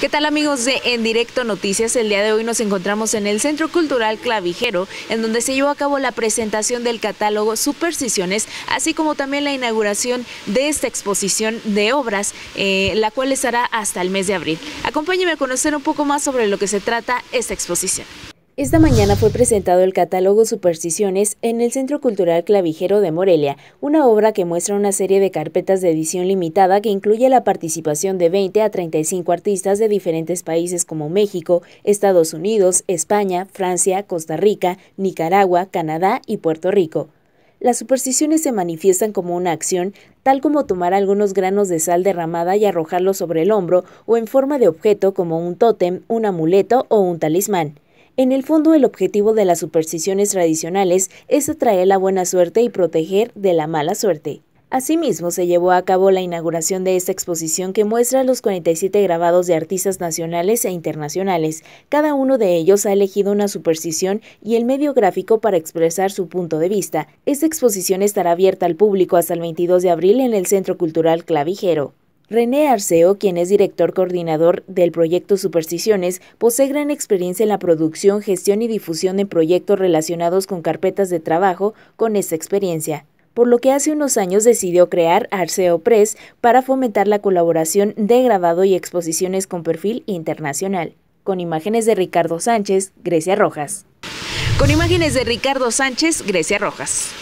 ¿Qué tal amigos de En Directo Noticias? El día de hoy nos encontramos en el Centro Cultural Clavijero, en donde se llevó a cabo la presentación del catálogo Supersticiones, así como también la inauguración de esta exposición de obras, eh, la cual estará hasta el mes de abril. Acompáñeme a conocer un poco más sobre lo que se trata esta exposición. Esta mañana fue presentado el catálogo Supersticiones en el Centro Cultural Clavijero de Morelia, una obra que muestra una serie de carpetas de edición limitada que incluye la participación de 20 a 35 artistas de diferentes países como México, Estados Unidos, España, Francia, Costa Rica, Nicaragua, Canadá y Puerto Rico. Las supersticiones se manifiestan como una acción, tal como tomar algunos granos de sal derramada y arrojarlos sobre el hombro o en forma de objeto como un tótem, un amuleto o un talismán. En el fondo, el objetivo de las supersticiones tradicionales es atraer la buena suerte y proteger de la mala suerte. Asimismo, se llevó a cabo la inauguración de esta exposición que muestra los 47 grabados de artistas nacionales e internacionales. Cada uno de ellos ha elegido una superstición y el medio gráfico para expresar su punto de vista. Esta exposición estará abierta al público hasta el 22 de abril en el Centro Cultural Clavijero. René Arceo, quien es director coordinador del proyecto Supersticiones, posee gran experiencia en la producción, gestión y difusión de proyectos relacionados con carpetas de trabajo con esta experiencia por lo que hace unos años decidió crear Arceo Press para fomentar la colaboración de grabado y exposiciones con perfil internacional. Con imágenes de Ricardo Sánchez, Grecia Rojas. Con imágenes de Ricardo Sánchez, Grecia Rojas.